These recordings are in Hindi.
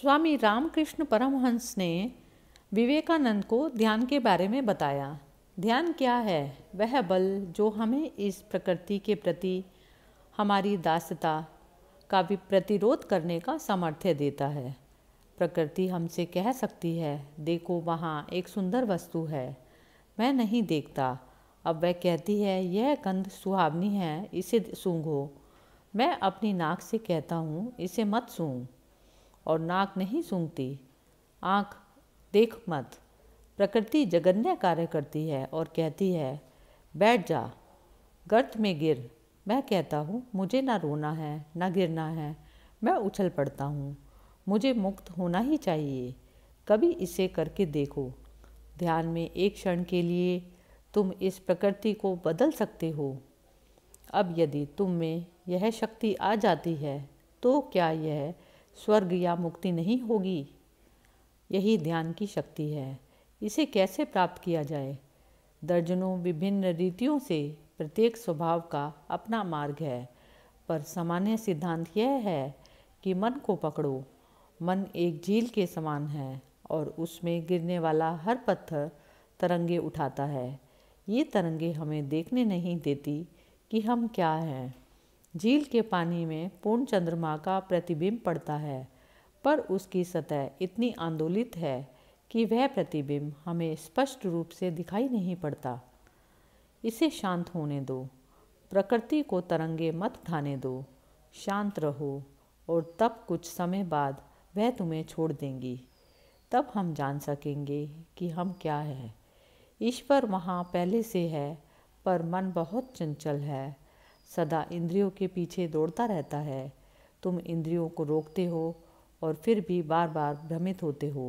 स्वामी रामकृष्ण परमहंस ने विवेकानंद को ध्यान के बारे में बताया ध्यान क्या है वह बल जो हमें इस प्रकृति के प्रति हमारी दासता का भी प्रतिरोध करने का सामर्थ्य देता है प्रकृति हमसे कह सकती है देखो वहाँ एक सुंदर वस्तु है मैं नहीं देखता अब वह कहती है यह गंध सुहावनी है इसे सूंघो मैं अपनी नाक से कहता हूँ इसे मत सूंघ और नाक नहीं सूंघती आँख देख मत प्रकृति जगन्य कार्य करती है और कहती है बैठ जा गर्त में गिर मैं कहता हूँ मुझे ना रोना है ना गिरना है मैं उछल पड़ता हूँ मुझे मुक्त होना ही चाहिए कभी इसे करके देखो ध्यान में एक क्षण के लिए तुम इस प्रकृति को बदल सकते हो अब यदि तुम में यह शक्ति आ जाती है तो क्या यह स्वर्ग या मुक्ति नहीं होगी यही ध्यान की शक्ति है इसे कैसे प्राप्त किया जाए दर्जनों विभिन्न रीतियों से प्रत्येक स्वभाव का अपना मार्ग है पर सामान्य सिद्धांत यह है कि मन को पकड़ो मन एक झील के समान है और उसमें गिरने वाला हर पत्थर तरंगे उठाता है ये तरंगे हमें देखने नहीं देती कि हम क्या हैं झील के पानी में पूर्ण चंद्रमा का प्रतिबिंब पड़ता है पर उसकी सतह इतनी आंदोलित है कि वह प्रतिबिंब हमें स्पष्ट रूप से दिखाई नहीं पड़ता इसे शांत होने दो प्रकृति को तरंगे मत उठाने दो शांत रहो और तब कुछ समय बाद वह तुम्हें छोड़ देंगी तब हम जान सकेंगे कि हम क्या हैं ईश्वर वहाँ पहले से है पर मन बहुत चंचल है सदा इंद्रियों के पीछे दौड़ता रहता है तुम इंद्रियों को रोकते हो और फिर भी बार बार भ्रमित होते हो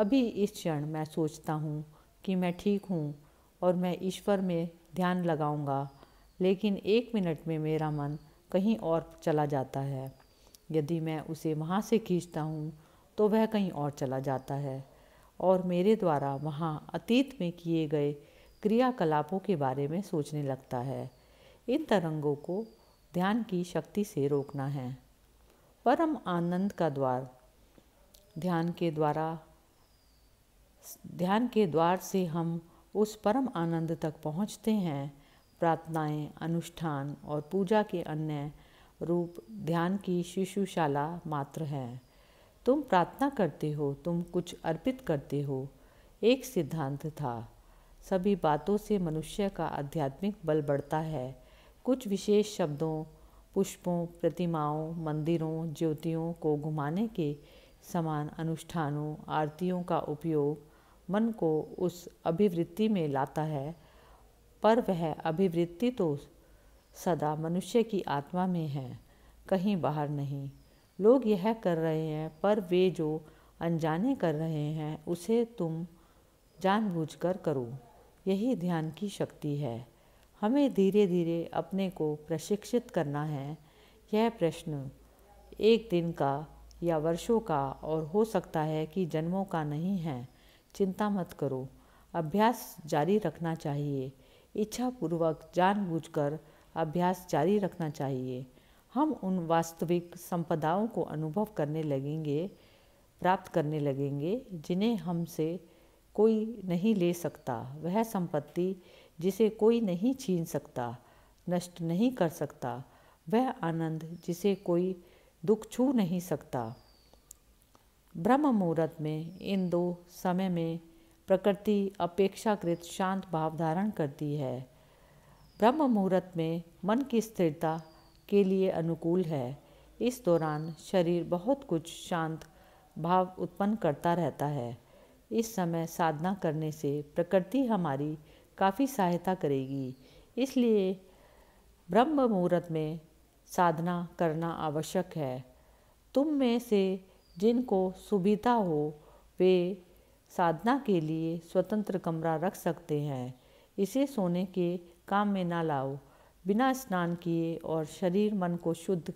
अभी इस क्षण मैं सोचता हूँ कि मैं ठीक हूँ और मैं ईश्वर में ध्यान लगाऊंगा लेकिन एक मिनट में मेरा मन कहीं और चला जाता है यदि मैं उसे वहाँ से खींचता हूँ तो वह कहीं और चला जाता है और मेरे द्वारा वहाँ अतीत में किए गए क्रियाकलापों के बारे में सोचने लगता है इन तरंगों को ध्यान की शक्ति से रोकना है परम आनंद का द्वार ध्यान के द्वारा ध्यान के द्वार से हम उस परम आनंद तक पहुँचते हैं प्रार्थनाएं, अनुष्ठान और पूजा के अन्य रूप ध्यान की शिशुशाला मात्र है तुम प्रार्थना करते हो तुम कुछ अर्पित करते हो एक सिद्धांत था सभी बातों से मनुष्य का आध्यात्मिक बल बढ़ता है कुछ विशेष शब्दों पुष्पों प्रतिमाओं मंदिरों ज्योतियों को घुमाने के समान अनुष्ठानों आरतियों का उपयोग मन को उस अभिवृत्ति में लाता है पर वह अभिवृत्ति तो सदा मनुष्य की आत्मा में है कहीं बाहर नहीं लोग यह कर रहे हैं पर वे जो अनजाने कर रहे हैं उसे तुम जानबूझकर करो यही ध्यान की शक्ति है हमें धीरे धीरे अपने को प्रशिक्षित करना है यह प्रश्न एक दिन का या वर्षों का और हो सकता है कि जन्मों का नहीं है चिंता मत करो अभ्यास जारी रखना चाहिए इच्छापूर्वक जानबूझकर अभ्यास जारी रखना चाहिए हम उन वास्तविक संपदाओं को अनुभव करने लगेंगे प्राप्त करने लगेंगे जिन्हें हमसे कोई नहीं ले सकता वह संपत्ति जिसे कोई नहीं छीन सकता नष्ट नहीं कर सकता वह आनंद जिसे कोई दुख छू नहीं सकता ब्रह्म मुहूर्त में इन दो समय में प्रकृति अपेक्षाकृत शांत भाव धारण करती है ब्रह्म मुहूर्त में मन की स्थिरता के लिए अनुकूल है इस दौरान शरीर बहुत कुछ शांत भाव उत्पन्न करता रहता है इस समय साधना करने से प्रकृति हमारी काफ़ी सहायता करेगी इसलिए ब्रह्म मुहूर्त में साधना करना आवश्यक है तुम में से जिनको सुविधा हो वे साधना के लिए स्वतंत्र कमरा रख सकते हैं इसे सोने के काम में ना लाओ बिना स्नान किए और शरीर मन को शुद्ध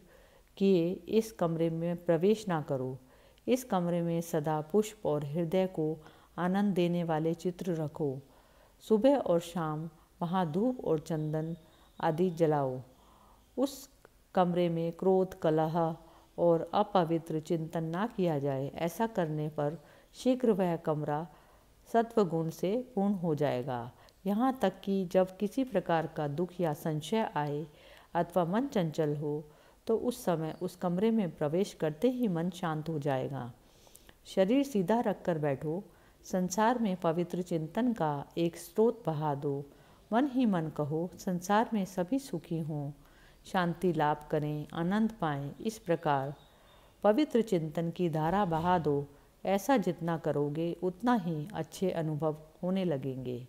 किए इस कमरे में प्रवेश ना करो इस कमरे में सदा पुष्प और हृदय को आनंद देने वाले चित्र रखो सुबह और शाम वहाँ धूप और चंदन आदि जलाओ उस कमरे में क्रोध कलह और अपवित्र चिंतन ना किया जाए ऐसा करने पर शीघ्र वह कमरा सत्वगुण से पूर्ण हो जाएगा यहाँ तक कि जब किसी प्रकार का दुख या संशय आए अथवा मन चंचल हो तो उस समय उस कमरे में प्रवेश करते ही मन शांत हो जाएगा शरीर सीधा रखकर बैठो संसार में पवित्र चिंतन का एक स्रोत बहा दो मन ही मन कहो संसार में सभी सुखी हों शांति लाभ करें आनंद पाएं इस प्रकार पवित्र चिंतन की धारा बहा दो ऐसा जितना करोगे उतना ही अच्छे अनुभव होने लगेंगे